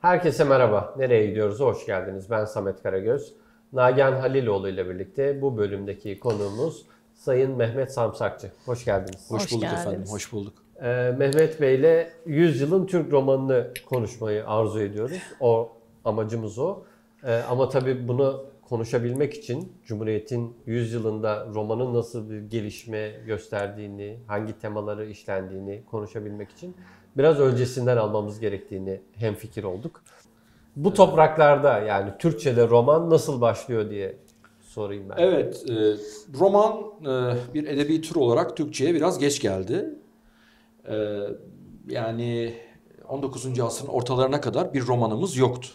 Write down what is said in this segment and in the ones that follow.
Herkese merhaba. Nereye gidiyoruz? Hoş geldiniz. Ben Samet Karagöz. Nagihan Haliloğlu ile birlikte bu bölümdeki konuğumuz Sayın Mehmet Samsakçı. Hoş geldiniz. Hoş, Hoş bulduk geldiniz. efendim. Hoş bulduk. Ee, Mehmet Bey ile 100 yılın Türk romanını konuşmayı arzu ediyoruz. O amacımız o. Ee, ama tabii bunu konuşabilmek için Cumhuriyet'in 100 yılında romanın nasıl bir gelişme gösterdiğini, hangi temaları işlendiğini konuşabilmek için biraz öncesinden almamız gerektiğini hem fikir olduk. Bu topraklarda yani Türkçe'de roman nasıl başlıyor diye sorayım ben. Evet, e, roman e, bir edebi tür olarak Türkçe'ye biraz geç geldi. E, yani 19. asrın ortalarına kadar bir romanımız yoktu.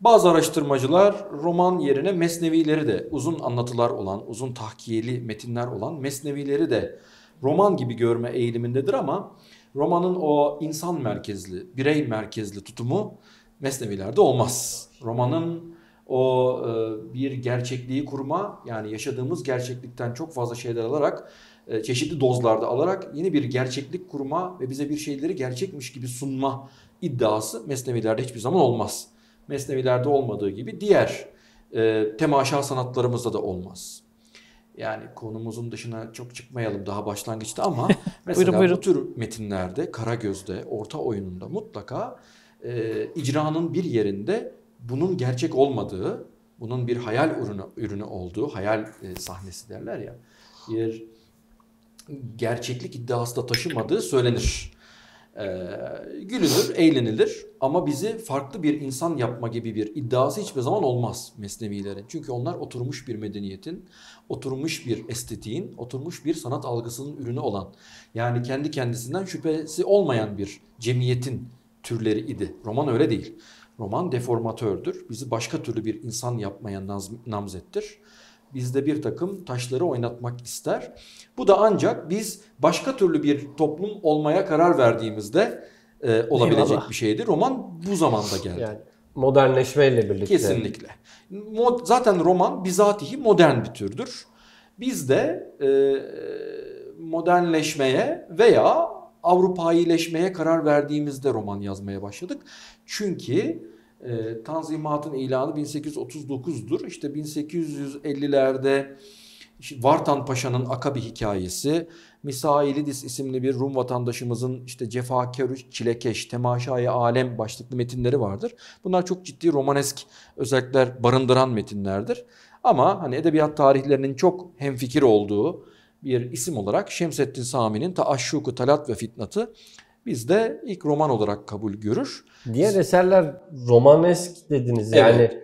Bazı araştırmacılar roman yerine mesnevileri de uzun anlatılar olan, uzun tahkiyeli metinler olan mesnevileri de roman gibi görme eğilimindedir ama romanın o insan merkezli, birey merkezli tutumu Mesnevilerde olmaz. Romanın o e, bir gerçekliği kurma yani yaşadığımız gerçeklikten çok fazla şeyler alarak e, çeşitli dozlarda alarak yeni bir gerçeklik kurma ve bize bir şeyleri gerçekmiş gibi sunma iddiası Mesnevilerde hiçbir zaman olmaz. Mesnevilerde olmadığı gibi diğer e, temaşa sanatlarımızda da olmaz. Yani konumuzun dışına çok çıkmayalım daha başlangıçta ama Mesela buyurun, buyurun. bu tür metinlerde, Karagöz'de, orta oyununda mutlaka e, icranın bir yerinde bunun gerçek olmadığı, bunun bir hayal ürünü, ürünü olduğu, hayal e, sahnesi derler ya, yer gerçeklik iddiası da taşımadığı söylenir e, gülünür, eğlenilir ama bizi farklı bir insan yapma gibi bir iddiası hiçbir zaman olmaz Mesnevilerin. Çünkü onlar oturmuş bir medeniyetin, oturmuş bir estetiğin, oturmuş bir sanat algısının ürünü olan yani kendi kendisinden şüphesi olmayan bir cemiyetin türleri idi. Roman öyle değil. Roman deformatördür. Bizi başka türlü bir insan yapmaya naz, namzettir bizde bir takım taşları oynatmak ister. Bu da ancak biz başka türlü bir toplum olmaya karar verdiğimizde e, olabilecek Eyvallah. bir şeydir. Roman bu zamanda geldi. Yani modernleşmeyle birlikte. Kesinlikle. Mod, zaten roman bizatihi modern bir türdür. Biz de e, modernleşmeye veya Avrupa'yıleşmeye karar verdiğimizde roman yazmaya başladık. Çünkü e, Tanzimat'ın ilanı 1839'dur. İşte 1850'lerde işte Vartan Paşa'nın Akabi hikayesi, Misailidis isimli bir Rum vatandaşımızın işte Cefakerüş, Çilekeş, Temaşai Alem başlıklı metinleri vardır. Bunlar çok ciddi romanesk özellikler barındıran metinlerdir. Ama hani edebiyat tarihlerinin çok hemfikir olduğu bir isim olarak Şemsettin Sami'nin Taşşuku Talat ve Fitnat'ı bizde ilk roman olarak kabul görür. Diğer eserler romanesk dediniz evet. yani.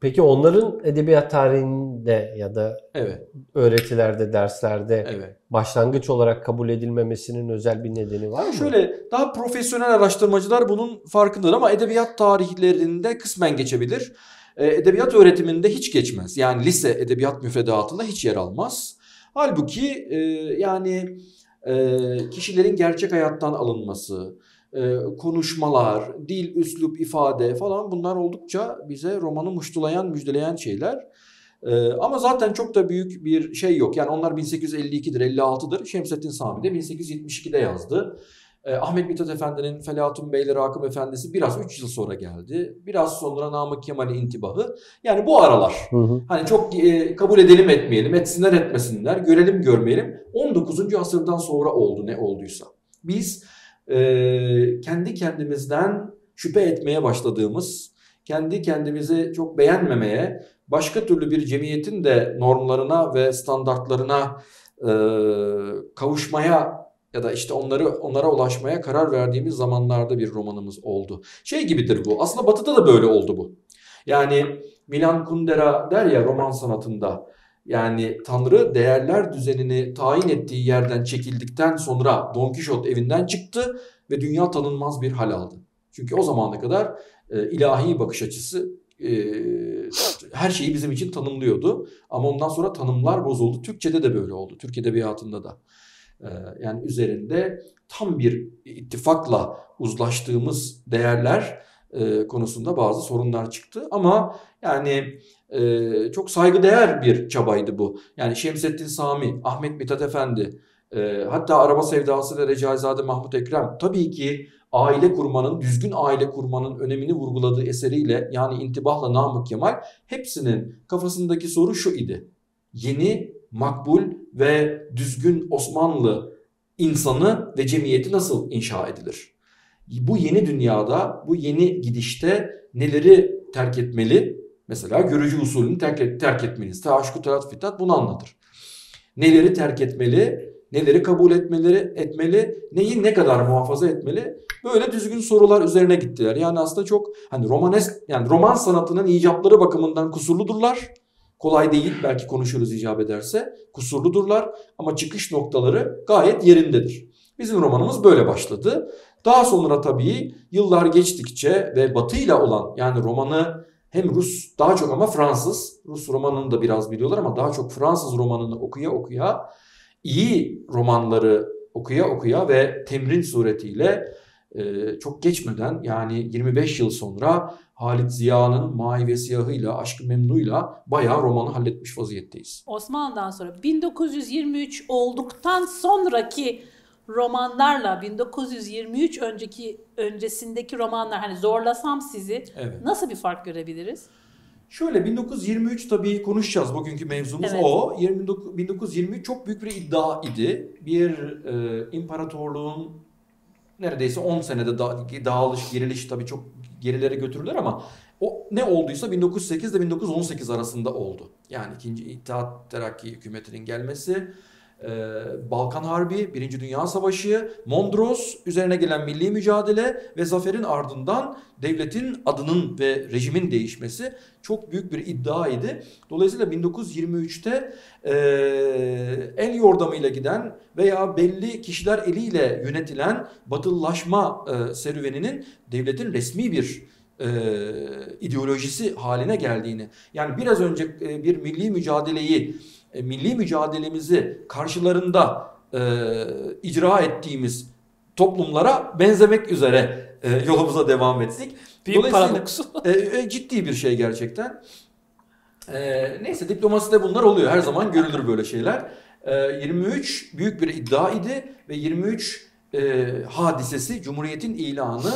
Peki onların edebiyat tarihinde ya da evet. öğretilerde, derslerde evet. başlangıç olarak kabul edilmemesinin özel bir nedeni var mı? Şöyle daha profesyonel araştırmacılar bunun farkındadır ama edebiyat tarihlerinde kısmen geçebilir. Ee, edebiyat öğretiminde hiç geçmez. Yani lise edebiyat müfredatında hiç yer almaz. Halbuki e, yani ee, kişilerin gerçek hayattan alınması, e, konuşmalar, dil, üslup, ifade falan bunlar oldukça bize romanı muştulayan, müjdeleyen şeyler. Ee, ama zaten çok da büyük bir şey yok. Yani onlar 1852'dir, 56'dır. Şemsettin Sami de 1872'de yazdı. Ee, Ahmet Mithat Efendi'nin Felahatun Beyleri Rakım Efendisi biraz 3 yıl sonra geldi. Biraz sonra Namık Kemal'i intibahı. Yani bu aralar hı hı. hani çok e, kabul edelim etmeyelim, etsinler etmesinler, görelim görmeyelim. 19. asırdan sonra oldu ne olduysa. Biz e, kendi kendimizden şüphe etmeye başladığımız, kendi kendimizi çok beğenmemeye, başka türlü bir cemiyetin de normlarına ve standartlarına e, kavuşmaya ya da işte onları onlara ulaşmaya karar verdiğimiz zamanlarda bir romanımız oldu. Şey gibidir bu. Aslında Batı'da da böyle oldu bu. Yani Milan Kundera der ya roman sanatında yani Tanrı değerler düzenini tayin ettiği yerden çekildikten sonra Don Kişot evinden çıktı ve dünya tanınmaz bir hal aldı. Çünkü o zamana kadar e, ilahi bakış açısı e, her şeyi bizim için tanımlıyordu. Ama ondan sonra tanımlar bozuldu. Türkçe'de de böyle oldu. Türk Edebiyatı'nda da. Ee, yani üzerinde tam bir ittifakla uzlaştığımız değerler e, konusunda bazı sorunlar çıktı. Ama yani e, çok saygıdeğer bir çabaydı bu. Yani Şemsettin Sami, Ahmet Mithat Efendi, e, hatta araba sevdası ve Recaizade Mahmut Ekrem tabii ki aile kurmanın, düzgün aile kurmanın önemini vurguladığı eseriyle yani intibahla Namık Kemal hepsinin kafasındaki soru şu idi. Yeni, makbul ve düzgün Osmanlı insanı ve cemiyeti nasıl inşa edilir? Bu yeni dünyada, bu yeni gidişte neleri terk etmeli? Mesela görücü usulünü terk, terk etmeliyiz. Tahaşku Talat Fitnat bunu anlatır. Neleri terk etmeli, neleri kabul etmeleri etmeli, neyi ne kadar muhafaza etmeli? Böyle düzgün sorular üzerine gittiler. Yani aslında çok hani romanes, yani roman sanatının icatları bakımından kusurludurlar Kolay değil belki konuşuruz icap ederse. Kusurludurlar ama çıkış noktaları gayet yerindedir. Bizim romanımız böyle başladı. Daha sonra tabii yıllar geçtikçe ve batıyla olan yani romanı hem Rus daha çok ama Fransız. Rus romanını da biraz biliyorlar ama daha çok Fransız romanını okuya okuya iyi romanları okuya okuya ve temrin suretiyle çok geçmeden yani 25 yıl sonra Halit Ziya'nın Mavi ve Siyahı'yla, Aşkı Memnu'yla bayağı romanı halletmiş vaziyetteyiz. Osmanlı'dan sonra 1923 olduktan sonraki romanlarla 1923 önceki öncesindeki romanlar hani zorlasam sizi evet. nasıl bir fark görebiliriz? Şöyle 1923 tabii konuşacağız bugünkü mevzumuz evet. o. 29, 1923 çok büyük bir iddia idi. Bir e, imparatorluğun neredeyse 10 senede da, dağılış, geriliş tabii çok gerilere götürülür ama o ne olduysa 1908 ile 1918 arasında oldu. Yani ikinci İttihat Terakki hükümetinin gelmesi, ee, Balkan Harbi, Birinci Dünya Savaşı, Mondros üzerine gelen milli mücadele ve zaferin ardından devletin adının ve rejimin değişmesi çok büyük bir iddiaydı. Dolayısıyla 1923'te e, el yordamıyla giden veya belli kişiler eliyle yönetilen batılılaşma e, serüveninin devletin resmi bir e, ideolojisi haline geldiğini yani biraz önce e, bir milli mücadeleyi e, milli mücadelemizi karşılarında e, icra ettiğimiz toplumlara benzemek üzere e, yolumuza devam ettik. Büyük paradoks. E, e, ciddi bir şey gerçekten. E, neyse diplomaside bunlar oluyor. Her zaman görülür böyle şeyler. E, 23 büyük bir iddia idi ve 23 e, hadisesi Cumhuriyet'in ilanı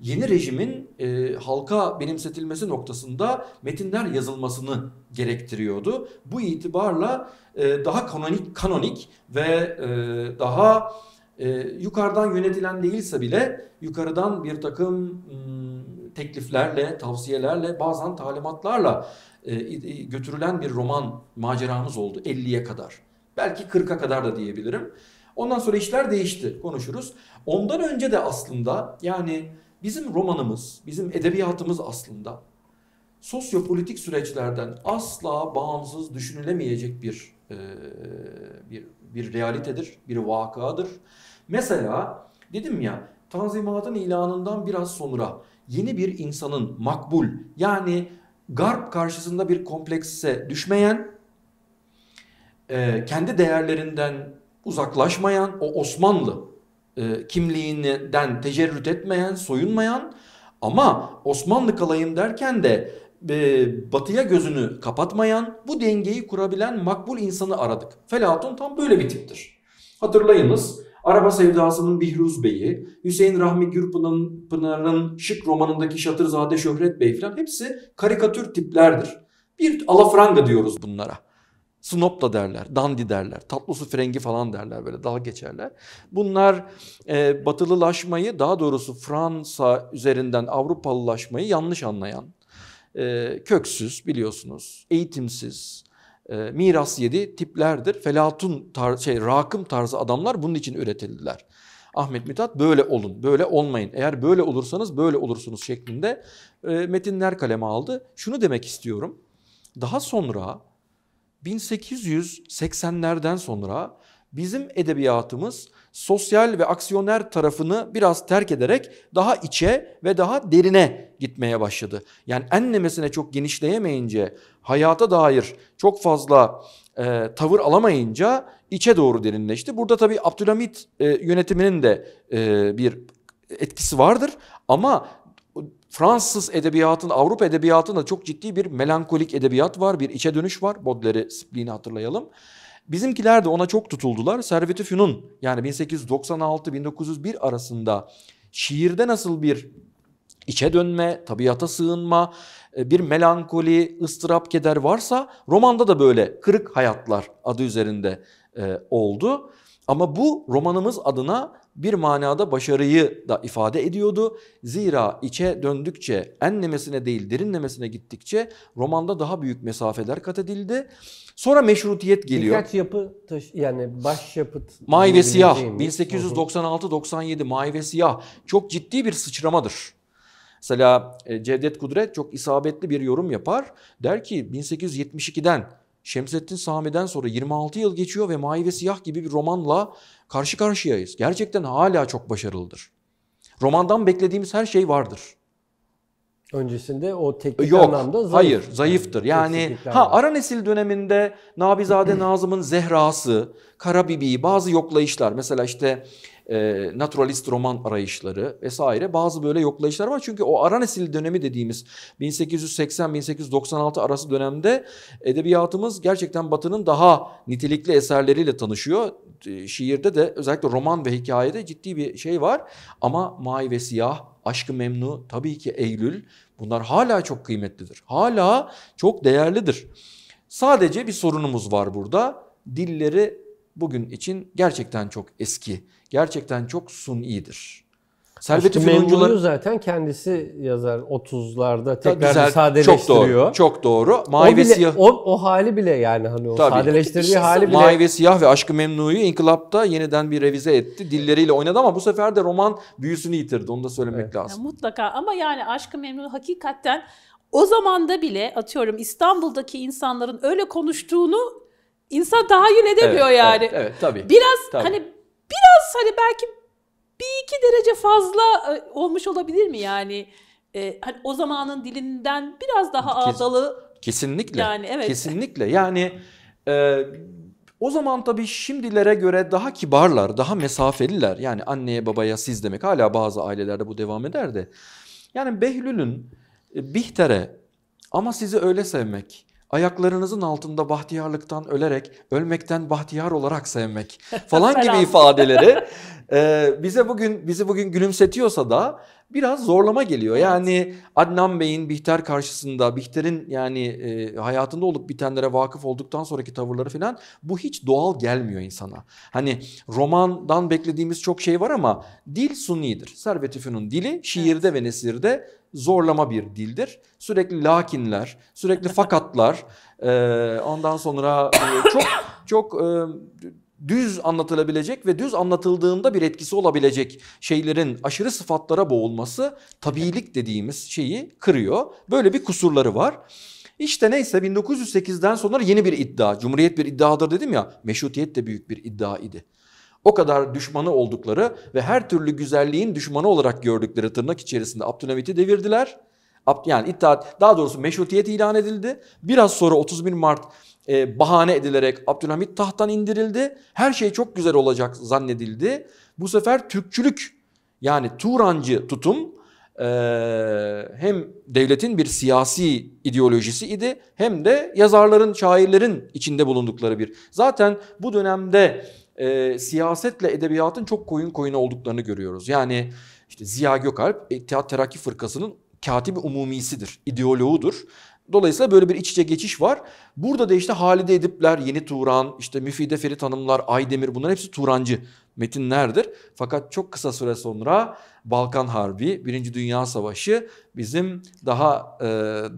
yeni rejimin e, halka benimsetilmesi noktasında metinler yazılmasını gerektiriyordu. Bu itibarla e, daha kanonik, kanonik ve e, daha e, yukarıdan yönetilen değilse bile yukarıdan bir takım hmm, tekliflerle, tavsiyelerle, bazen talimatlarla e, götürülen bir roman maceramız oldu 50'ye kadar. Belki 40'a kadar da diyebilirim. Ondan sonra işler değişti konuşuruz. Ondan önce de aslında yani Bizim romanımız, bizim edebiyatımız aslında sosyopolitik süreçlerden asla bağımsız düşünülemeyecek bir e, bir bir realitedir, bir vakadır. Mesela dedim ya Tanzimat'ın ilanından biraz sonra yeni bir insanın makbul yani garp karşısında bir komplekse düşmeyen, e, kendi değerlerinden uzaklaşmayan o Osmanlı e, kimliğinden tecerrüt etmeyen, soyunmayan ama Osmanlı kalayım derken de e, batıya gözünü kapatmayan, bu dengeyi kurabilen makbul insanı aradık. Felatun tam böyle bir tiptir. Hatırlayınız Araba Sevdası'nın Bihruz Bey'i, Hüseyin Rahmi Gürpınar'ın şık romanındaki Şatırzade Şöhret Bey falan hepsi karikatür tiplerdir. Bir alafranga diyoruz bunlara. Snop da derler, dandi derler, tatlısı frengi falan derler böyle dalga geçerler. Bunlar e, batılılaşmayı daha doğrusu Fransa üzerinden Avrupalılaşmayı yanlış anlayan, e, köksüz biliyorsunuz, eğitimsiz, e, miras yedi tiplerdir. Felatun tar şey rakım tarzı adamlar bunun için üretildiler. Ahmet Mithat böyle olun, böyle olmayın. Eğer böyle olursanız böyle olursunuz şeklinde e, metinler kaleme aldı. Şunu demek istiyorum. Daha sonra 1880'lerden sonra bizim edebiyatımız sosyal ve aksiyoner tarafını biraz terk ederek daha içe ve daha derine gitmeye başladı. Yani enlemesine çok genişleyemeyince, hayata dair çok fazla e, tavır alamayınca içe doğru derinleşti. Burada tabii Abdülhamit e, yönetiminin de e, bir etkisi vardır ama Fransız edebiyatın, Avrupa edebiyatında çok ciddi bir melankolik edebiyat var, bir içe dönüş var. Baudelaire'i, Siblin'i hatırlayalım. Bizimkiler de ona çok tutuldular. Servet-i Fünun yani 1896-1901 arasında şiirde nasıl bir içe dönme, tabiata sığınma, e, bir melankoli, ıstırap, keder varsa romanda da böyle kırık hayatlar adı üzerinde e, oldu. Ama bu romanımız adına bir manada başarıyı da ifade ediyordu. Zira içe döndükçe, enlemesine değil derinlemesine gittikçe romanda daha büyük mesafeler kat edildi. Sonra meşrutiyet geliyor. Birkaç yapı taş, yani başyapıt. May ve Siyah 1896-97 şey May ve Siyah çok ciddi bir sıçramadır. Mesela e, Cevdet Kudret çok isabetli bir yorum yapar. Der ki 1872'den Şemsettin Sami'den sonra 26 yıl geçiyor ve Mavi ve Siyah gibi bir romanla karşı karşıyayız. Gerçekten hala çok başarılıdır. Romandan beklediğimiz her şey vardır. Öncesinde o teknik Yok, anlamda zayıf. hayır zayıftır. Yani ha ara nesil döneminde Nabizade Nazım'ın Zehra'sı, Karabibi bazı yoklayışlar mesela işte e, naturalist roman arayışları vesaire bazı böyle yoklayışlar var. Çünkü o ara nesil dönemi dediğimiz 1880-1896 arası dönemde edebiyatımız gerçekten Batı'nın daha nitelikli eserleriyle tanışıyor. E, şiirde de özellikle roman ve hikayede ciddi bir şey var ama Mavi ve Siyah, Aşkı Memnu, tabii ki Eylül bunlar hala çok kıymetlidir. Hala çok değerlidir. Sadece bir sorunumuz var burada. Dilleri bugün için gerçekten çok eski, gerçekten çok sunidir. Servet-i Fünuncular zaten kendisi yazar 30'larda tekrar güzel, sadeleştiriyor. Çok doğru. Çok doğru. Mavi o, bile, siyah... o, o hali bile yani hani o Tabii, sadeleştirdiği şey hali bile. Mavi ve siyah ve Aşkı Memnu'yu inkılapta yeniden bir revize etti. Dilleriyle oynadı ama bu sefer de roman büyüsünü yitirdi. Onu da söylemek evet. lazım. Yani mutlaka ama yani Aşkı Memnu hakikaten o zamanda bile atıyorum İstanbul'daki insanların öyle konuştuğunu İnsan tahayyül edemiyor evet, yani. Evet, evet tabii. Biraz tabii. hani biraz hani belki bir iki derece fazla e, olmuş olabilir mi yani? Ee, hani o zamanın dilinden biraz daha ağdalı. Kesinlikle. Yani evet. Kesinlikle. Yani e, o zaman tabii şimdilere göre daha kibarlar, daha mesafeliler. Yani anneye babaya siz demek hala bazı ailelerde bu devam eder de. Yani Behlül'ün e, Bihter'e ama sizi öyle sevmek, ayaklarınızın altında bahtiyarlıktan ölerek, ölmekten bahtiyar olarak sevmek falan gibi ifadeleri e, bize bugün bizi bugün gülümsetiyorsa da biraz zorlama geliyor. Evet. Yani Adnan Bey'in Bihter karşısında, Bihter'in yani e, hayatında olup bitenlere vakıf olduktan sonraki tavırları falan bu hiç doğal gelmiyor insana. Hani romandan beklediğimiz çok şey var ama dil sunidir. Servet Üfün'ün dili şiirde evet. ve nesirde zorlama bir dildir. Sürekli lakinler, sürekli fakatlar, e, ondan sonra e, çok çok e, düz anlatılabilecek ve düz anlatıldığında bir etkisi olabilecek şeylerin aşırı sıfatlara boğulması tabilik dediğimiz şeyi kırıyor. Böyle bir kusurları var. İşte neyse 1908'den sonra yeni bir iddia, Cumhuriyet bir iddiadır dedim ya, meşrutiyet de büyük bir iddia idi. O kadar düşmanı oldukları ve her türlü güzelliğin düşmanı olarak gördükleri tırnak içerisinde Abdülhamit'i devirdiler. Yani İttihat daha doğrusu meşrutiyet ilan edildi. Biraz sonra 31 Mart e, bahane edilerek Abdülhamit tahttan indirildi. Her şey çok güzel olacak zannedildi. Bu sefer Türkçülük yani Turancı tutum e, hem devletin bir siyasi ideolojisi idi hem de yazarların, şairlerin içinde bulundukları bir. Zaten bu dönemde e, siyasetle edebiyatın çok koyun koyuna olduklarını görüyoruz. Yani işte Ziya Gökalp İttihat e, Terakki Fırkası'nın katibi umumisidir, ideoloğudur. Dolayısıyla böyle bir iç içe geçiş var. Burada da işte Halide Edipler, Yeni Turan, işte Müfide Ferit Hanımlar, Aydemir bunların hepsi Turancı metinlerdir. Fakat çok kısa süre sonra Balkan Harbi, Birinci Dünya Savaşı bizim daha e,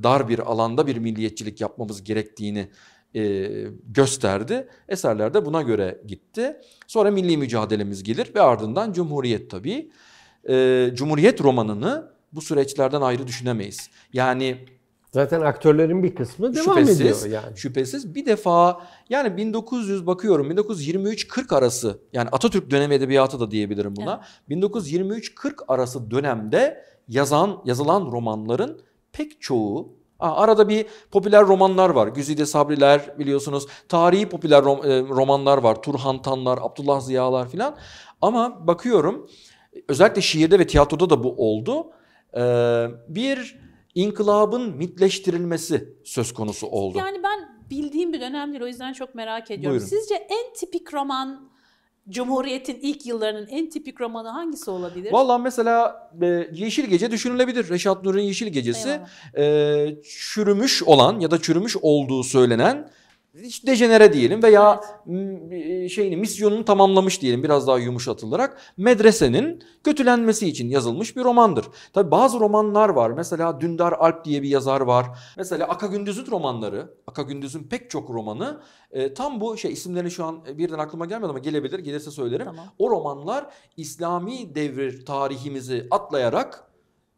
dar bir alanda bir milliyetçilik yapmamız gerektiğini e, gösterdi. Eserler de buna göre gitti. Sonra milli mücadelemiz gelir ve ardından Cumhuriyet tabii. E, Cumhuriyet romanını bu süreçlerden ayrı düşünemeyiz. Yani Zaten aktörlerin bir kısmı devam şüphesiz, ediyor yani. Şüphesiz. Bir defa yani 1900 bakıyorum 1923-40 arası yani Atatürk dönemi edebiyatı da diyebilirim buna. Evet. 1923-40 arası dönemde yazan yazılan romanların pek çoğu arada bir popüler romanlar var. Güzide Sabriler biliyorsunuz. Tarihi popüler e, romanlar var. Turhantanlar, Abdullah Ziya'lar filan. Ama bakıyorum özellikle şiirde ve tiyatroda da bu oldu. Ee, bir inkılabın mitleştirilmesi söz konusu oldu. Yani ben bildiğim bir dönemdir o yüzden çok merak ediyorum. Buyurun. Sizce en tipik roman Cumhuriyet'in ilk yıllarının en tipik romanı hangisi olabilir? Valla mesela e, Yeşil Gece düşünülebilir. Reşat Nur'un Yeşil Gecesi e, çürümüş olan ya da çürümüş olduğu söylenen dejenere diyelim veya evet. E, şeyini misyonunu tamamlamış diyelim biraz daha yumuşatılarak medresenin kötülenmesi için yazılmış bir romandır. Tabi bazı romanlar var. Mesela Dündar Alp diye bir yazar var. Mesela Aka Gündüz'ün romanları, Aka Gündüz'ün pek çok romanı e, tam bu şey isimlerini şu an e, birden aklıma gelmiyor ama gelebilir. Gelirse söylerim. Tamam. O romanlar İslami devir tarihimizi atlayarak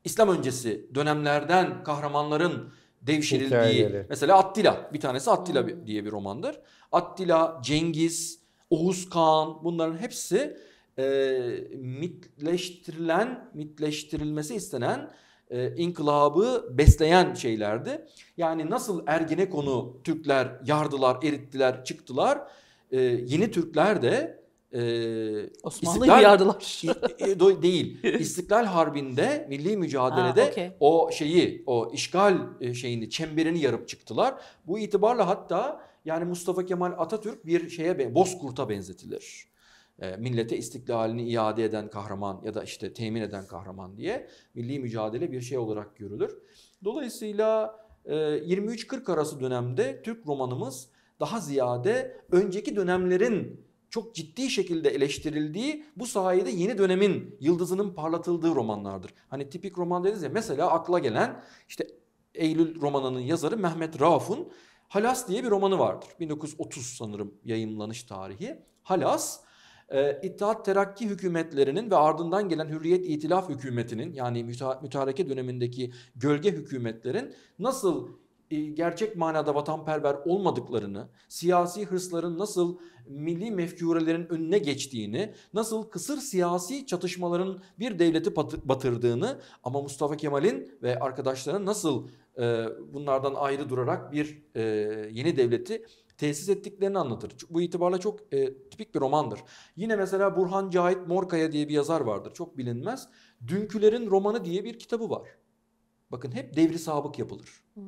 İslam öncesi dönemlerden kahramanların devşirildiği. Mesela Attila bir tanesi Attila hmm. diye bir romandır. Attila, Cengiz, Oğuz Kağan bunların hepsi e, mitleştirilen, mitleştirilmesi istenen e, inkılabı besleyen şeylerdi. Yani nasıl Ergenekon'u Türkler yardılar, erittiler, çıktılar. E, yeni Türkler de e, Osmanlı'yı yardılar. değil. İstiklal Harbi'nde milli mücadelede Aa, okay. o şeyi, o işgal e, şeyini, çemberini yarıp çıktılar. Bu itibarla hatta yani Mustafa Kemal Atatürk bir şeye, Bozkurt'a benzetilir. E, millete istiklalini iade eden kahraman ya da işte temin eden kahraman diye milli mücadele bir şey olarak görülür. Dolayısıyla e, 23-40 arası dönemde Türk romanımız daha ziyade önceki dönemlerin çok ciddi şekilde eleştirildiği bu sayede yeni dönemin yıldızının parlatıldığı romanlardır. Hani tipik roman deriz ya mesela akla gelen işte Eylül romanının yazarı Mehmet Rauf'un Halas diye bir romanı vardır. 1930 sanırım yayınlanış tarihi. Halas e, İttihat Terakki hükümetlerinin ve ardından gelen Hürriyet İtilaf hükümetinin yani müta mütareke dönemindeki gölge hükümetlerin nasıl e, gerçek manada vatanperver olmadıklarını, siyasi hırsların nasıl milli mefkurelerin önüne geçtiğini, nasıl kısır siyasi çatışmaların bir devleti batırdığını ama Mustafa Kemal'in ve arkadaşlarının nasıl e, bunlardan ayrı durarak bir e, yeni devleti tesis ettiklerini anlatır. Bu itibarla çok e, tipik bir romandır. Yine mesela Burhan Cahit Morkaya diye bir yazar vardır. Çok bilinmez. Dünkülerin Romanı diye bir kitabı var. Bakın hep devri sabık yapılır. Hmm.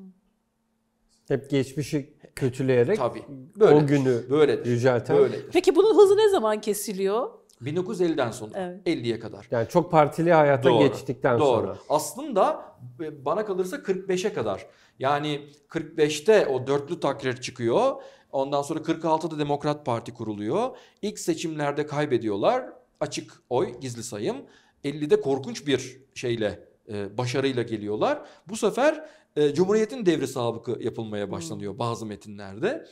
Hep geçmişi kötüleyerek Tabii, o günü böyle yücelten. Böyle. Peki bunun hızı ne zaman kesiliyor? 1950'den sonra evet. 50'ye kadar. Yani çok partili hayata doğru, geçtikten doğru. sonra. Aslında e, bana kalırsa 45'e kadar. Yani 45'te o dörtlü takrir çıkıyor. Ondan sonra 46'da Demokrat Parti kuruluyor. İlk seçimlerde kaybediyorlar. Açık oy, gizli sayım. 50'de korkunç bir şeyle e, başarıyla geliyorlar. Bu sefer e, Cumhuriyet'in devri sabıkı yapılmaya hmm. başlanıyor bazı metinlerde.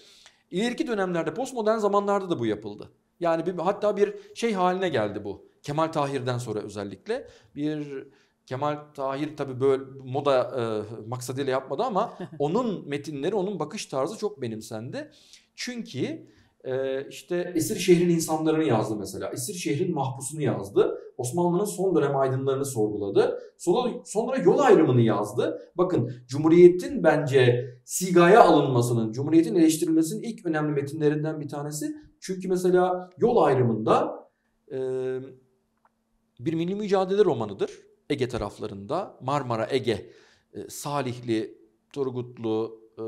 İleriki dönemlerde postmodern zamanlarda da bu yapıldı. Yani bir, hatta bir şey haline geldi bu. Kemal Tahir'den sonra özellikle bir Kemal Tahir tabi böyle moda e, maksadıyla yapmadı ama onun metinleri, onun bakış tarzı çok benimsendi. Çünkü e, işte esir şehrin insanlarını yazdı mesela. Esir şehrin mahpusunu yazdı. Osmanlı'nın son dönem aydınlarını sorguladı. Sonra, sonra yol ayrımını yazdı. Bakın Cumhuriyet'in bence sigaya alınmasının, Cumhuriyet'in eleştirilmesinin ilk önemli metinlerinden bir tanesi. Çünkü mesela yol ayrımında e, bir milli mücadele romanıdır. Ege taraflarında Marmara Ege, e, Salihli, Turgutlu, e,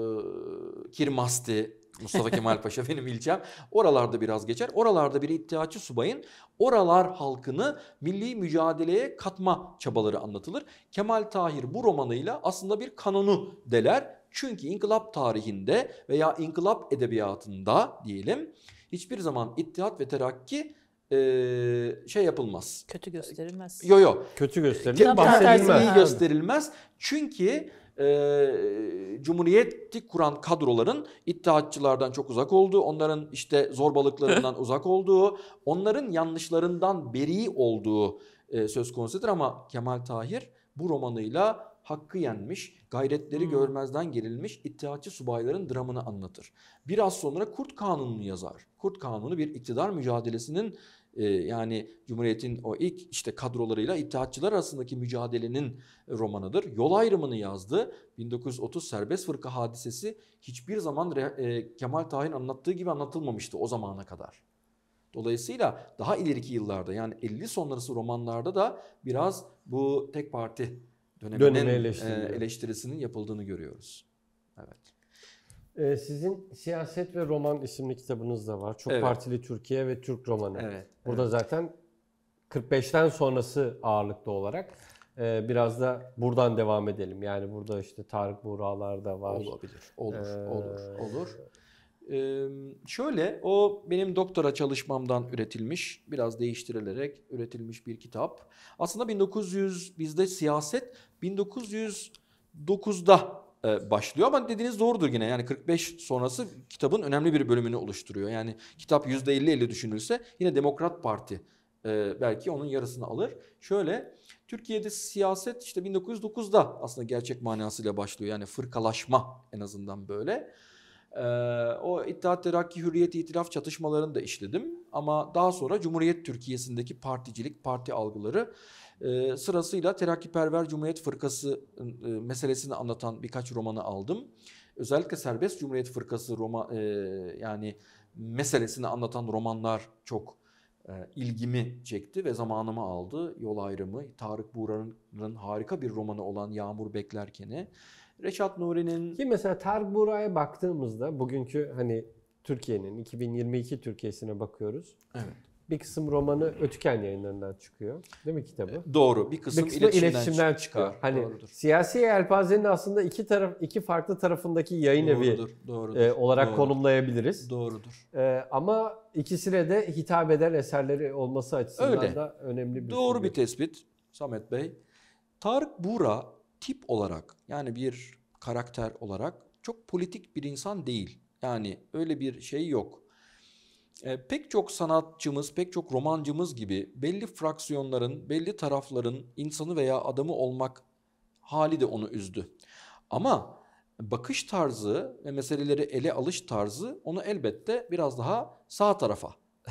Kirmasti, Mustafa Kemal Paşa benim ilçem. Oralarda biraz geçer. Oralarda bir iddiaçı subayın oralar halkını milli mücadeleye katma çabaları anlatılır. Kemal Tahir bu romanıyla aslında bir kanonu deler. Çünkü inkılap tarihinde veya inkılap edebiyatında diyelim hiçbir zaman ittihat ve Terakki ee, şey yapılmaz. Kötü gösterilmez. Yo yo. Kötü gösterilmez. Bahsedilmez. gösterilmez. Çünkü e, Cumhuriyeti kuran kadroların iddiatçılardan çok uzak olduğu, onların işte zorbalıklarından uzak olduğu, onların yanlışlarından beri olduğu e, söz konusudur ama Kemal Tahir bu romanıyla hakkı yenmiş, gayretleri hmm. görmezden gerilmiş iddiatçı subayların dramını anlatır. Biraz sonra Kurt Kanunu'nu yazar. Kurt Kanunu bir iktidar mücadelesinin ee, yani Cumhuriyet'in o ilk işte kadrolarıyla İttihatçılar arasındaki mücadelenin e, romanıdır. Yol ayrımını yazdı. 1930 serbest fırka hadisesi hiçbir zaman e, Kemal Tahir'in anlattığı gibi anlatılmamıştı o zamana kadar. Dolayısıyla daha ileriki yıllarda yani 50 sonrası romanlarda da biraz bu tek parti döneminin e, eleştirisinin yapıldığını görüyoruz. Evet. Ee, sizin Siyaset ve Roman isimli kitabınız da var. Çok evet. partili Türkiye ve Türk romanı. Evet. Burada evet. zaten 45'ten sonrası ağırlıklı olarak ee, biraz da buradan devam edelim. Yani burada işte Tarık Buğralar da var. Olabilir. Olur, ee, olur, olur. Ee, şöyle o benim doktora çalışmamdan üretilmiş, biraz değiştirilerek üretilmiş bir kitap. Aslında 1900 bizde siyaset 1909'da e, başlıyor ama dediğiniz doğrudur yine. Yani 45 sonrası kitabın önemli bir bölümünü oluşturuyor. Yani kitap %50-50 düşünülse yine Demokrat Parti e, belki onun yarısını alır. Şöyle Türkiye'de siyaset işte 1909'da aslında gerçek manasıyla başlıyor. Yani fırkalaşma en azından böyle. Ee, o İttihat Terakki Hürriyet İtilaf çatışmalarını da işledim. Ama daha sonra Cumhuriyet Türkiye'sindeki particilik, parti algıları e, sırasıyla Terakkiperver Cumhuriyet Fırkası e, meselesini anlatan birkaç romanı aldım. Özellikle Serbest Cumhuriyet Fırkası Roma, e, yani meselesini anlatan romanlar çok e, ilgimi çekti ve zamanımı aldı. Yol ayrımı, Tarık Buğra'nın harika bir romanı olan Yağmur Beklerken'i. Reşat Nuri'nin... Ki mesela Tarık Buraya baktığımızda bugünkü hani Türkiye'nin 2022 Türkiye'sine bakıyoruz. Evet. Bir kısım romanı Ötüken yayınlarından çıkıyor. Değil mi kitabı? E, doğru. Bir kısım, bir kısmı iletişimden, iletişimden çıkıyor. çıkıyor. Hani Doğrudur. siyasi yelpazenin aslında iki taraf iki farklı tarafındaki yayın evi doğrudur, e, olarak doğrudur. konumlayabiliriz. Doğrudur. E, ama ikisine de hitap eden eserleri olması açısından Öyle. da önemli bir Doğru bir tespit Samet Bey. Tarık Bura tip olarak yani bir karakter olarak çok politik bir insan değil. Yani öyle bir şey yok. E, pek çok sanatçımız, pek çok romancımız gibi belli fraksiyonların, belli tarafların insanı veya adamı olmak hali de onu üzdü. Ama bakış tarzı ve meseleleri ele alış tarzı onu elbette biraz daha sağ tarafa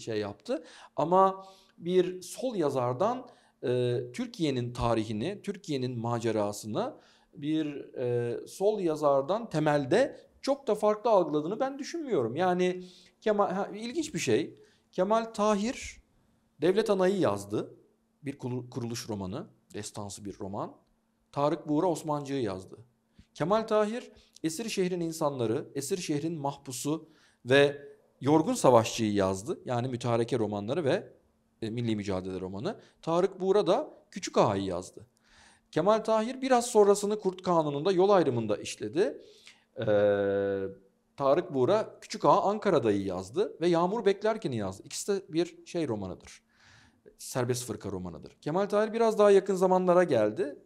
şey yaptı. Ama bir sol yazardan e, Türkiye'nin tarihini, Türkiye'nin macerasını bir e, sol yazardan temelde çok da farklı algıladığını ben düşünmüyorum. Yani Kemal ha, ilginç bir şey. Kemal Tahir Devlet Anayı yazdı. Bir kuruluş romanı, destansı bir roman. Tarık Buğra Osmancı'yı yazdı. Kemal Tahir esir şehrin insanları, esir şehrin mahpusu ve yorgun savaşçıyı yazdı. Yani mütareke romanları ve e, Milli Mücadele romanı. Tarık Buğra da Küçük Ağa'yı yazdı. Kemal Tahir biraz sonrasını Kurt Kanunu'nda yol ayrımında işledi. Ee, Tarık Buğra Küçük Ağa Ankara'dayı yazdı ve Yağmur Beklerken'i yazdı. İkisi de bir şey romanıdır. Serbest fırka romanıdır. Kemal Tahir biraz daha yakın zamanlara geldi.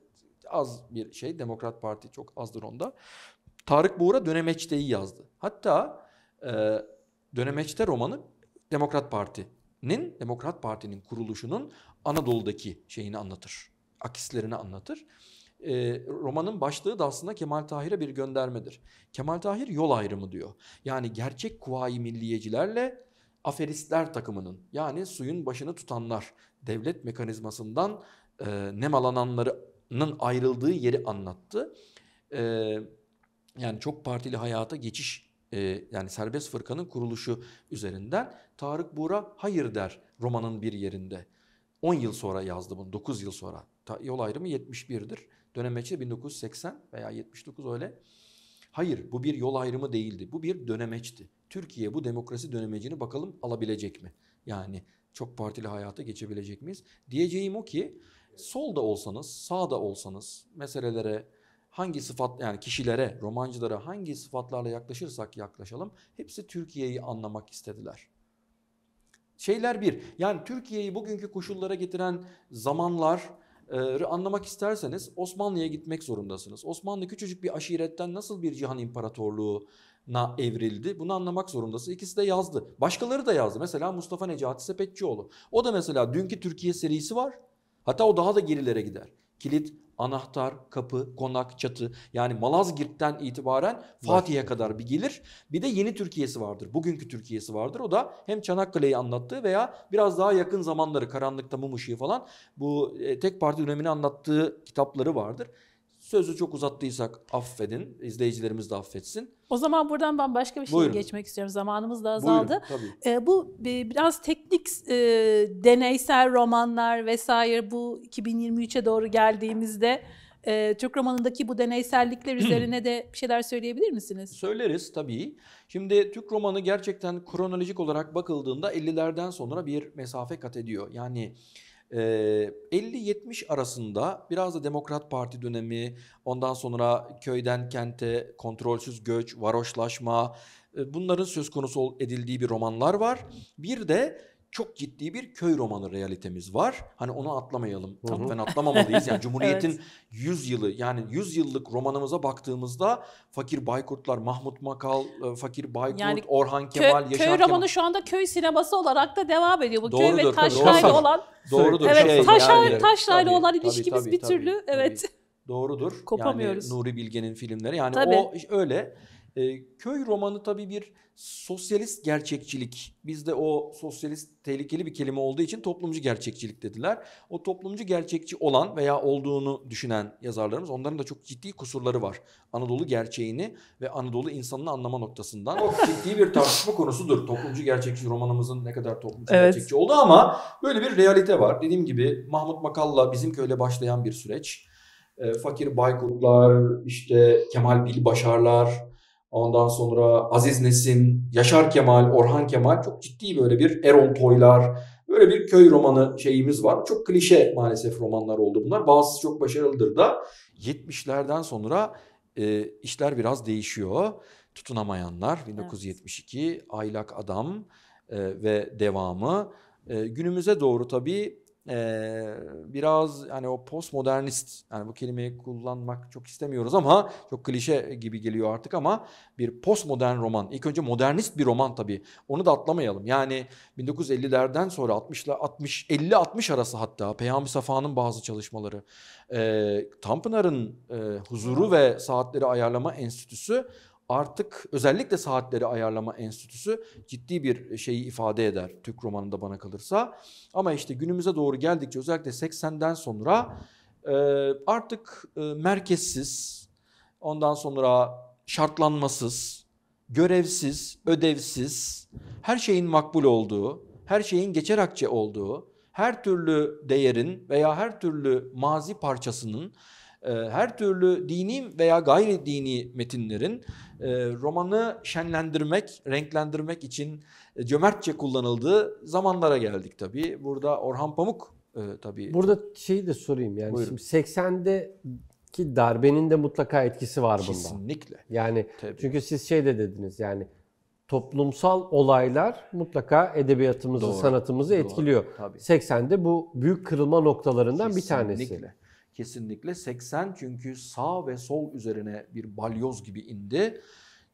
Az bir şey Demokrat Parti çok azdır onda. Tarık Buğra Dönemeç'teyi yazdı. Hatta e, Dönemeç'te romanı Demokrat Parti Parti'nin, Demokrat Parti'nin kuruluşunun Anadolu'daki şeyini anlatır. Akislerini anlatır. E, romanın başlığı da aslında Kemal Tahir'e bir göndermedir. Kemal Tahir yol ayrımı diyor. Yani gerçek kuvayi milliyecilerle aferistler takımının yani suyun başını tutanlar devlet mekanizmasından e, nemalananlarının ayrıldığı yeri anlattı. E, yani çok partili hayata geçiş e, yani serbest fırkanın kuruluşu üzerinden Tarık Buğra hayır der romanın bir yerinde. 10 yıl sonra yazdı bunu, 9 yıl sonra. Ta, yol ayrımı 71'dir. Dönemeçte 1980 veya 79 öyle. Hayır bu bir yol ayrımı değildi. Bu bir dönemeçti. Türkiye bu demokrasi dönemecini bakalım alabilecek mi? Yani çok partili hayata geçebilecek miyiz? Diyeceğim o ki sol da olsanız, sağ da olsanız meselelere hangi sıfat yani kişilere, romancılara hangi sıfatlarla yaklaşırsak yaklaşalım hepsi Türkiye'yi anlamak istediler. Şeyler bir, yani Türkiye'yi bugünkü koşullara getiren zamanlar, anlamak isterseniz Osmanlı'ya gitmek zorundasınız. Osmanlı küçücük bir aşiretten nasıl bir cihan imparatorluğuna evrildi bunu anlamak zorundasınız. İkisi de yazdı. Başkaları da yazdı. Mesela Mustafa Necati Sepetçioğlu. O da mesela dünkü Türkiye serisi var. Hatta o daha da gerilere gider. Kilit, anahtar, kapı, konak, çatı yani Malazgirt'ten itibaren Fatih'e kadar bir gelir. Bir de yeni Türkiye'si vardır. Bugünkü Türkiye'si vardır. O da hem Çanakkale'yi anlattığı veya biraz daha yakın zamanları karanlıkta mum ışığı falan bu e, tek parti dönemini anlattığı kitapları vardır. Sözü çok uzattıysak affedin. İzleyicilerimiz de affetsin. O zaman buradan ben başka bir şey geçmek istiyorum. Zamanımız da azaldı. Buyurun, Ee, bu biraz teknik e, deneysel romanlar vesaire bu 2023'e doğru geldiğimizde e, Türk romanındaki bu deneysellikler üzerine de bir şeyler söyleyebilir misiniz? Söyleriz tabii. Şimdi Türk romanı gerçekten kronolojik olarak bakıldığında 50'lerden sonra bir mesafe kat ediyor. Yani 50-70 arasında biraz da Demokrat Parti dönemi, ondan sonra köyden kente kontrolsüz göç, varoşlaşma bunların söz konusu edildiği bir romanlar var. Bir de çok ciddi bir köy romanı realitemiz var. Hani onu atlamayalım. Tamamen atlamamalıyız. Yani Cumhuriyet'in evet. 100 yılı yani 100 yıllık romanımıza baktığımızda Fakir Baykurtlar, Mahmut Makal, e, Fakir Baykurt, yani Orhan Kemal, köy, Yaşar Köy romanı Kemal. şu anda köy sineması olarak da devam ediyor. Bu Doğrudur, köy ve Taşra'yla olan Doğru'dur. Evet, şey, taşra, yani, Taşra'yla tabii, olan ilişkimiz tabii, tabii, bir türlü tabii, evet. Tabii. Doğrudur. Kopamıyoruz. Yani Nuri Bilge'nin filmleri yani tabii. o öyle. E, köy romanı tabii bir sosyalist gerçekçilik. Bizde o sosyalist tehlikeli bir kelime olduğu için toplumcu gerçekçilik dediler. O toplumcu gerçekçi olan veya olduğunu düşünen yazarlarımız onların da çok ciddi kusurları var. Anadolu gerçeğini ve Anadolu insanını anlama noktasından. O ciddi bir tartışma konusudur. Toplumcu gerçekçi romanımızın ne kadar toplumcu evet. gerçekçi oldu ama böyle bir realite var. Dediğim gibi Mahmut Makal'la bizim köyle başlayan bir süreç. Ee, fakir Baykurtlar, işte Kemal Bilbaşarlar, Ondan sonra Aziz Nesin, Yaşar Kemal, Orhan Kemal çok ciddi böyle bir Erol Toylar, böyle bir köy romanı şeyimiz var. Çok klişe maalesef romanlar oldu bunlar. Bazısı çok başarılıdır da 70'lerden sonra e, işler biraz değişiyor. Tutunamayanlar 1972, evet. Aylak Adam e, ve devamı. E, günümüze doğru tabii ee, biraz hani o postmodernist yani bu kelimeyi kullanmak çok istemiyoruz ama çok klişe gibi geliyor artık ama bir postmodern roman. ilk önce modernist bir roman tabii. Onu da atlamayalım. Yani 1950'lerden sonra 60'la 60 50 60 arası hatta Peyami Safa'nın bazı çalışmaları e, Tanpınar'ın e, huzuru ve saatleri ayarlama enstitüsü artık özellikle saatleri ayarlama enstitüsü ciddi bir şeyi ifade eder Türk romanında bana kalırsa. Ama işte günümüze doğru geldikçe özellikle 80'den sonra e, artık e, merkezsiz, ondan sonra şartlanmasız, görevsiz, ödevsiz, her şeyin makbul olduğu, her şeyin geçer akçe olduğu, her türlü değerin veya her türlü mazi parçasının e, her türlü dini veya gayri dini metinlerin ee, romanı şenlendirmek, renklendirmek için e, cömertçe kullanıldığı zamanlara geldik tabii. Burada Orhan Pamuk e, tabii. Burada şeyi de sorayım yani Buyurun. şimdi 80'de ki darbenin de mutlaka etkisi var bunda. Kesinlikle. Yani Tabii. çünkü siz şey de dediniz yani toplumsal olaylar mutlaka edebiyatımızı, Doğru. sanatımızı Doğru. etkiliyor. Tabii. 80'de bu büyük kırılma noktalarından Kesinlikle. bir tanesi kesinlikle. 80 çünkü sağ ve sol üzerine bir balyoz gibi indi.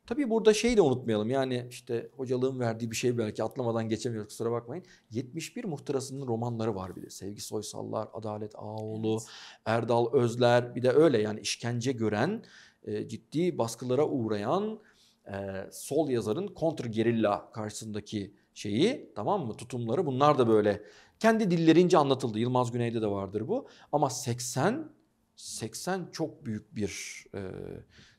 Tabii burada şeyi de unutmayalım yani işte hocalığın verdiği bir şey belki atlamadan geçemiyoruz kusura bakmayın. 71 muhtırasının romanları var bir de. Sevgi Soysallar, Adalet Ağoğlu, evet. Erdal Özler bir de öyle yani işkence gören, e, ciddi baskılara uğrayan e, sol yazarın kontr gerilla karşısındaki şeyi tamam mı tutumları bunlar da böyle kendi dillerince anlatıldı. Yılmaz Güney'de de vardır bu. Ama 80 80 çok büyük bir e,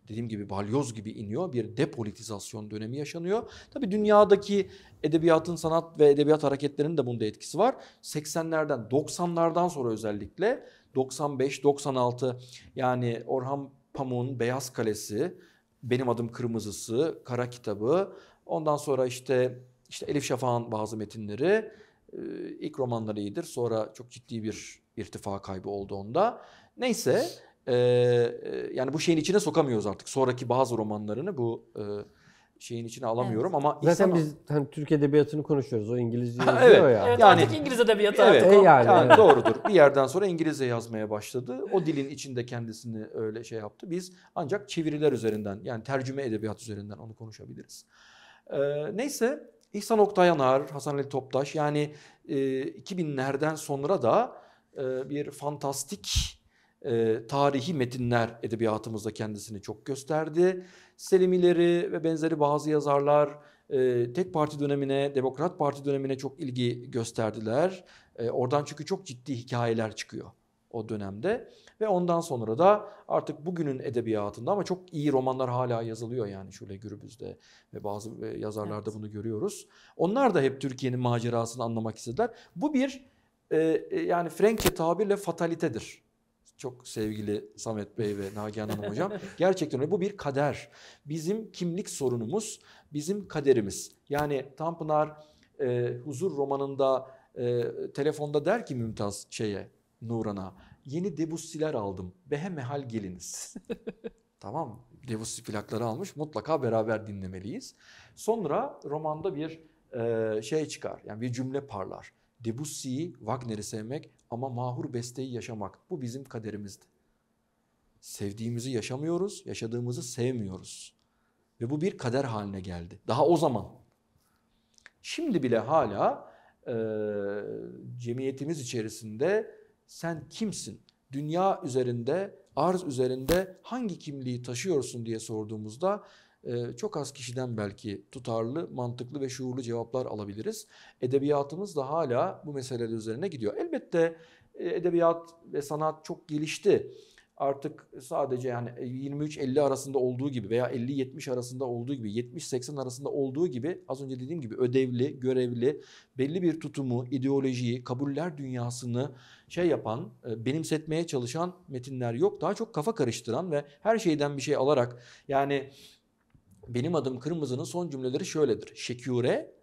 dediğim gibi balyoz gibi iniyor. Bir depolitizasyon dönemi yaşanıyor. Tabi dünyadaki edebiyatın sanat ve edebiyat hareketlerinin de bunda etkisi var. 80'lerden 90'lardan sonra özellikle 95-96 yani Orhan Pamuk'un Beyaz Kalesi, Benim Adım Kırmızısı, Kara Kitabı ondan sonra işte işte Elif Şafak'ın bazı metinleri ee, ilk romanları iyidir. Sonra çok ciddi bir irtifa kaybı oldu onda. Neyse ee, e, yani bu şeyin içine sokamıyoruz artık. Sonraki bazı romanlarını bu e, şeyin içine alamıyorum evet. ama zaten biz hani Türk edebiyatını konuşuyoruz. O İngilizce yazıyor evet. ya. Evet, yani artık İngiliz edebiyatı evet, artık. O. E, yani, yani doğrudur. Bir yerden sonra İngilizce yazmaya başladı. O dilin içinde kendisini öyle şey yaptı. Biz ancak çeviriler üzerinden yani tercüme edebiyat üzerinden onu konuşabiliriz. Ee, neyse İhsan Oktayanar, Hasan Ali Toptaş yani e, 2000'lerden sonra da e, bir fantastik e, tarihi metinler edebiyatımızda kendisini çok gösterdi. Selimileri ve benzeri bazı yazarlar e, tek parti dönemine, Demokrat Parti dönemine çok ilgi gösterdiler. E, oradan çünkü çok ciddi hikayeler çıkıyor o dönemde. Ve ondan sonra da artık bugünün edebiyatında ama çok iyi romanlar hala yazılıyor yani şöyle Gürbüz'de ve bazı e, yazarlarda evet. bunu görüyoruz. Onlar da hep Türkiye'nin macerasını anlamak istediler. Bu bir e, e yani Frenkçe tabirle fatalitedir çok sevgili Samet Bey ve Nagihan Hanım hocam. Gerçekten öyle. Bu bir kader. Bizim kimlik sorunumuz, bizim kaderimiz. Yani Tanpınar e, Huzur romanında e, telefonda der ki Mümtaz şeye, Nuran'a yeni Debussiler aldım. Behemehal geliniz. tamam Debussi plakları almış mutlaka beraber dinlemeliyiz. Sonra romanda bir e, şey çıkar yani bir cümle parlar. Debussi'yi, Wagner'i sevmek ama mahur besteyi yaşamak bu bizim kaderimizdi. Sevdiğimizi yaşamıyoruz, yaşadığımızı sevmiyoruz. Ve bu bir kader haline geldi. Daha o zaman. Şimdi bile hala e, cemiyetimiz içerisinde sen kimsin? Dünya üzerinde, arz üzerinde hangi kimliği taşıyorsun diye sorduğumuzda e, çok az kişiden belki tutarlı, mantıklı ve şuurlu cevaplar alabiliriz. Edebiyatımız da hala bu meseleler üzerine gidiyor. Elbette e, edebiyat ve sanat çok gelişti. Artık sadece yani 23-50 arasında olduğu gibi veya 50-70 arasında olduğu gibi 70-80 arasında olduğu gibi az önce dediğim gibi ödevli, görevli, belli bir tutumu, ideolojiyi, kabuller dünyasını şey yapan, e, benimsetmeye çalışan metinler yok. Daha çok kafa karıştıran ve her şeyden bir şey alarak yani benim adım Kırmızı'nın son cümleleri şöyledir. Şekure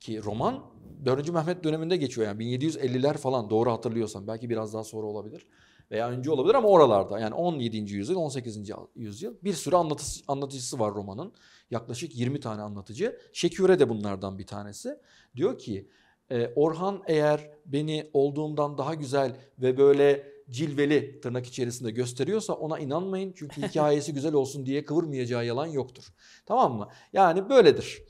ki roman 4. Mehmet döneminde geçiyor yani 1750'ler falan doğru hatırlıyorsam belki biraz daha sonra olabilir veya önce olabilir ama oralarda yani 17. yüzyıl 18. yüzyıl bir sürü anlatıcı anlatıcısı var romanın yaklaşık 20 tane anlatıcı Şeküre de bunlardan bir tanesi diyor ki e, Orhan eğer beni olduğumdan daha güzel ve böyle cilveli tırnak içerisinde gösteriyorsa ona inanmayın. Çünkü hikayesi güzel olsun diye kıvırmayacağı yalan yoktur. Tamam mı? Yani böyledir.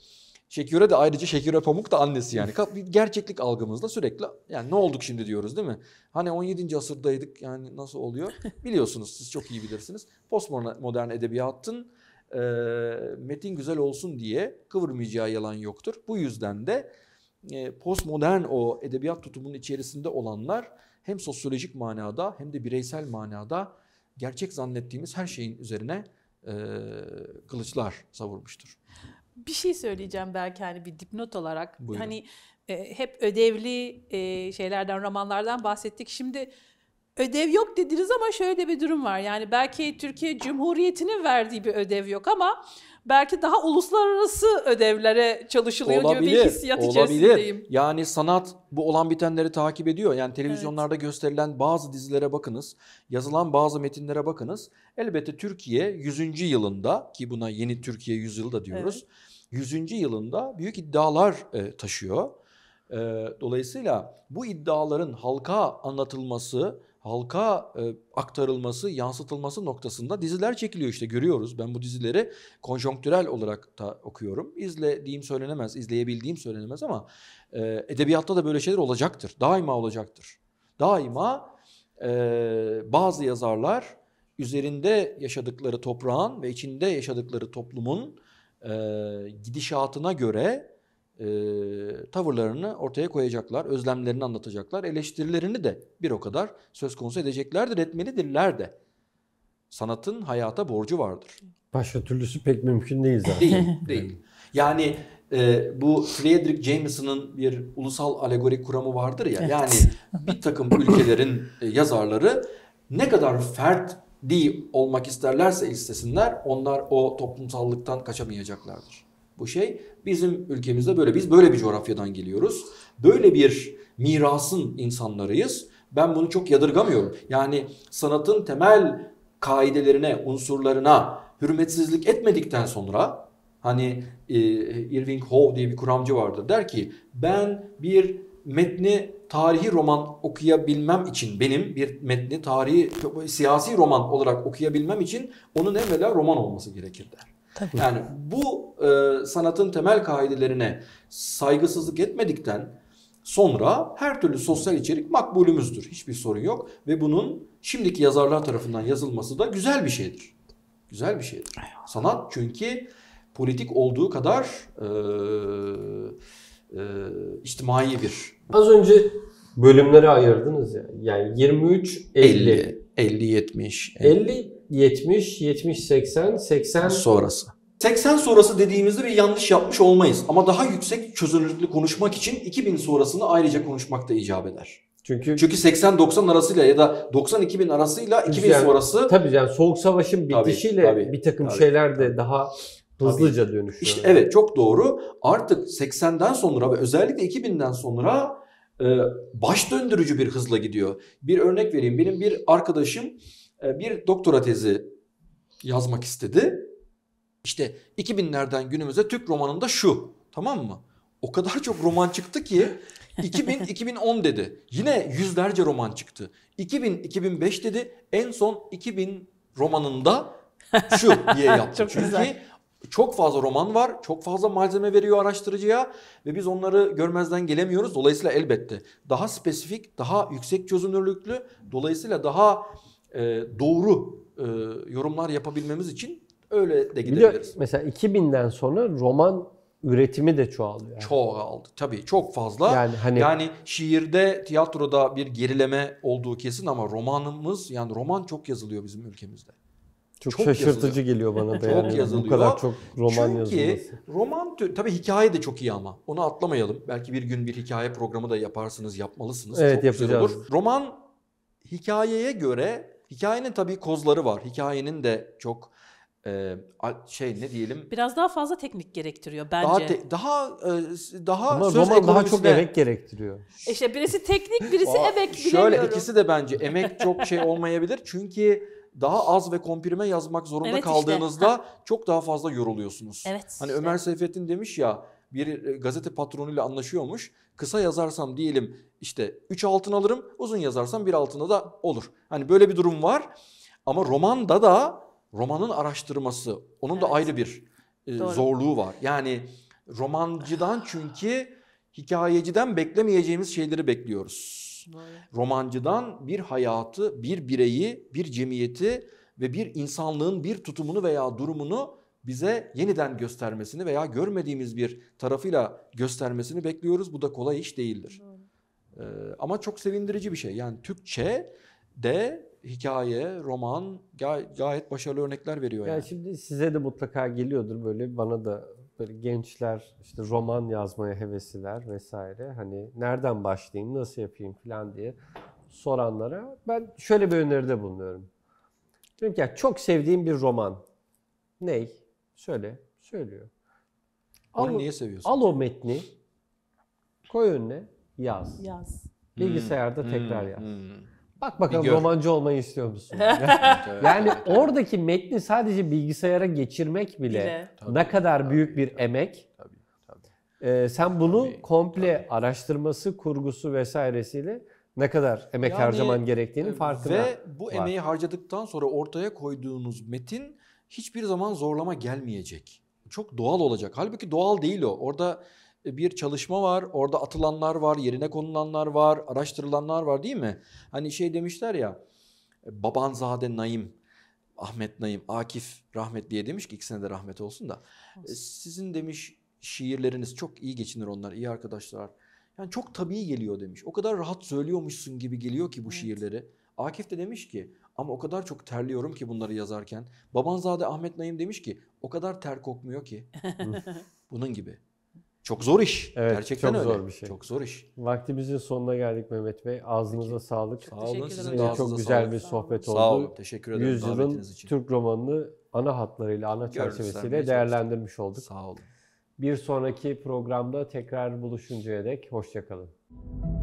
Şeküre de ayrıca Şeküre Pamuk da annesi yani. Gerçeklik algımızla sürekli yani ne olduk şimdi diyoruz değil mi? Hani 17. asırdaydık yani nasıl oluyor? Biliyorsunuz siz çok iyi bilirsiniz. Postmodern edebiyatın e, metin güzel olsun diye kıvırmayacağı yalan yoktur. Bu yüzden de ee, postmodern o edebiyat tutumunun içerisinde olanlar hem sosyolojik manada hem de bireysel manada gerçek zannettiğimiz her şeyin üzerine e, kılıçlar savurmuştur. Bir şey söyleyeceğim belki hani bir dipnot olarak. Buyurun. Hani e, hep ödevli e, şeylerden, romanlardan bahsettik. Şimdi ödev yok dediniz ama şöyle bir durum var. Yani belki Türkiye Cumhuriyeti'nin verdiği bir ödev yok ama belki daha uluslararası ödevlere çalışılıyor olabilir, gibi bir hissiyat olabilir. içerisindeyim. Yani sanat bu olan bitenleri takip ediyor. Yani televizyonlarda evet. gösterilen bazı dizilere bakınız, yazılan bazı metinlere bakınız. Elbette Türkiye 100. yılında ki buna yeni Türkiye yüzyılı da diyoruz. Evet. 100. yılında büyük iddialar e, taşıyor. E, dolayısıyla bu iddiaların halka anlatılması halka e, aktarılması, yansıtılması noktasında diziler çekiliyor işte görüyoruz. Ben bu dizileri konjonktürel olarak da okuyorum. İzlediğim söylenemez, izleyebildiğim söylenemez ama e, edebiyatta da böyle şeyler olacaktır. Daima olacaktır. Daima e, bazı yazarlar üzerinde yaşadıkları toprağın ve içinde yaşadıkları toplumun e, gidişatına göre e, tavırlarını ortaya koyacaklar, özlemlerini anlatacaklar, eleştirilerini de bir o kadar söz konusu edeceklerdir, etmelidirler de. Sanatın hayata borcu vardır. Başka türlüsü pek mümkün değil zaten. değil, değil. Yani e, bu Frederick Jameson'ın bir ulusal alegori kuramı vardır ya. Evet. Yani bir takım ülkelerin e, yazarları ne kadar fertli olmak isterlerse istesinler onlar o toplumsallıktan kaçamayacaklardır bu şey. Bizim ülkemizde böyle biz böyle bir coğrafyadan geliyoruz. Böyle bir mirasın insanlarıyız. Ben bunu çok yadırgamıyorum. Yani sanatın temel kaidelerine, unsurlarına hürmetsizlik etmedikten sonra hani e, Irving Howe diye bir kuramcı vardır der ki ben bir metni tarihi roman okuyabilmem için benim bir metni tarihi siyasi roman olarak okuyabilmem için onun evvela roman olması gerekir der. Tabii. Yani bu e, sanatın temel kaidelerine saygısızlık etmedikten sonra her türlü sosyal içerik makbulümüzdür. Hiçbir sorun yok ve bunun şimdiki yazarlar tarafından yazılması da güzel bir şeydir. Güzel bir şeydir. Sanat çünkü politik olduğu kadar e, e, içtimai bir. Az önce bölümlere ayırdınız ya. Yani 23 50 50, 50 70 50, 50 70, 70, 80, 80 sonrası. 80 sonrası dediğimizde bir yanlış yapmış olmayız ama daha yüksek çözünürlüklü konuşmak için 2000 sonrasını ayrıca konuşmak da icap eder. Çünkü çünkü 80-90 arasıyla ya da 90-2000 arasıyla 2000 yani, sonrası tabii yani soğuk savaşın bitişiyle tabii, tabii, bir takım tabii, şeyler de daha hızlıca tabii. dönüşüyor. İşte evet çok doğru. Artık 80'den sonra ve özellikle 2000'den sonra e, baş döndürücü bir hızla gidiyor. Bir örnek vereyim. Benim bir arkadaşım e, bir doktora tezi yazmak istedi. İşte 2000'lerden günümüze Türk romanında şu tamam mı? O kadar çok roman çıktı ki 2000 2010 dedi. Yine yüzlerce roman çıktı. 2000 2005 dedi. En son 2000 romanında şu diye yaptı. çok Çünkü güzel. çok fazla roman var. Çok fazla malzeme veriyor araştırıcıya ve biz onları görmezden gelemiyoruz. Dolayısıyla elbette daha spesifik, daha yüksek çözünürlüklü, dolayısıyla daha e, doğru e, yorumlar yapabilmemiz için öyle de gidebiliriz. Mesela 2000'den sonra roman üretimi de çoğaldı. Yani. Çoğaldı tabii çok fazla. Yani, hani... yani şiirde, tiyatroda bir gerileme olduğu kesin ama romanımız yani roman çok yazılıyor bizim ülkemizde. Çok, çok şaşırtıcı yazılıyor. geliyor bana da yani. çok yazılıyor. Bu kadar çok roman Çünkü yazılması. Çünkü roman tabii hikaye de çok iyi ama onu atlamayalım. Belki bir gün bir hikaye programı da yaparsınız, yapmalısınız. Evet, çok yapacağız. güzel olur. Roman hikayeye göre Hikayenin tabii kozları var. Hikayenin de çok e, şey ne diyelim Biraz daha fazla teknik gerektiriyor bence. daha te- daha e, daha Ama söz roman daha çok emek gerektiriyor. E İşte birisi teknik, birisi emek bilemiyorum. Şöyle ikisi de bence emek çok şey olmayabilir. Çünkü daha az ve komprime yazmak zorunda Evet işte, kaldığınızda çok daha fazla yoruluyorsunuz. Evet. Hani işte. Ömer Seyfettin demiş ya bir e, gazete patronuyla anlaşıyormuş. Kısa yazarsam diyelim işte 3 altın alırım, uzun yazarsam 1 altında da olur. Hani böyle bir durum var. Ama romanda da romanın araştırması, onun evet. da ayrı bir e, zorluğu var. Yani romancıdan çünkü hikayeciden beklemeyeceğimiz şeyleri bekliyoruz. Doğru. Romancıdan bir hayatı, bir bireyi, bir cemiyeti ve bir insanlığın bir tutumunu veya durumunu bize yeniden göstermesini veya görmediğimiz bir tarafıyla göstermesini bekliyoruz. Bu da kolay iş değildir. Ee, ama çok sevindirici bir şey. Yani Türkçe de hikaye, roman gay gayet başarılı örnekler veriyor. Yani. yani şimdi size de mutlaka geliyordur böyle bana da böyle gençler işte roman yazmaya hevesiler vesaire. Hani nereden başlayayım, nasıl yapayım falan diye soranlara ben şöyle bir öneride bulunuyorum. Diyorum ki ya çok sevdiğim bir roman. Ney? Söyle, söylüyor. Al, Onu niye seviyorsun? Al o metni, koy önüne, yaz. Yaz. Bilgisayarda hmm, tekrar hmm, yaz. Hmm. Bak bakalım romancı olmayı istiyor musun? yani oradaki metni sadece bilgisayara geçirmek bile, bile. Tabii, ne kadar tabii, büyük bir tabii, emek. Tabii, tabii. Ee, sen bunu tabii, komple tabii. araştırması, kurgusu vesairesiyle ne kadar emek yani, harcaman gerektiğini farkına. Ve bu var. emeği harcadıktan sonra ortaya koyduğunuz metin hiçbir zaman zorlama gelmeyecek. Çok doğal olacak. Halbuki doğal değil o. Orada e, bir çalışma var, orada atılanlar var, yerine konulanlar var, araştırılanlar var değil mi? Hani şey demişler ya, e, Babanzade Naim, Ahmet Naim, Akif rahmetliye demiş ki ikisine de rahmet olsun da. E, sizin demiş şiirleriniz çok iyi geçinir onlar, iyi arkadaşlar. Yani çok tabii geliyor demiş. O kadar rahat söylüyormuşsun gibi geliyor ki bu evet. şiirleri. Akif de demiş ki ama o kadar çok terliyorum ki bunları yazarken. Babanzade Ahmet Naim demiş ki o kadar ter kokmuyor ki. Bunun gibi. Çok zor iş. Evet, Gerçekten çok öyle. zor bir şey. Çok zor iş. Vaktimizin sonuna geldik Mehmet Bey. Ağzınıza Peki. sağlık. Çok Sağ olun. Sizin de çok güzel sağlık. bir sohbet Sağ oldu. Sağ olun. Teşekkür ederim Yüzyılın için. Türk romanını ana hatlarıyla, ana çerçevesiyle değerlendirmiş olsun. olduk. Sağ olun. Bir sonraki programda tekrar buluşuncaya dek hoşçakalın. kalın.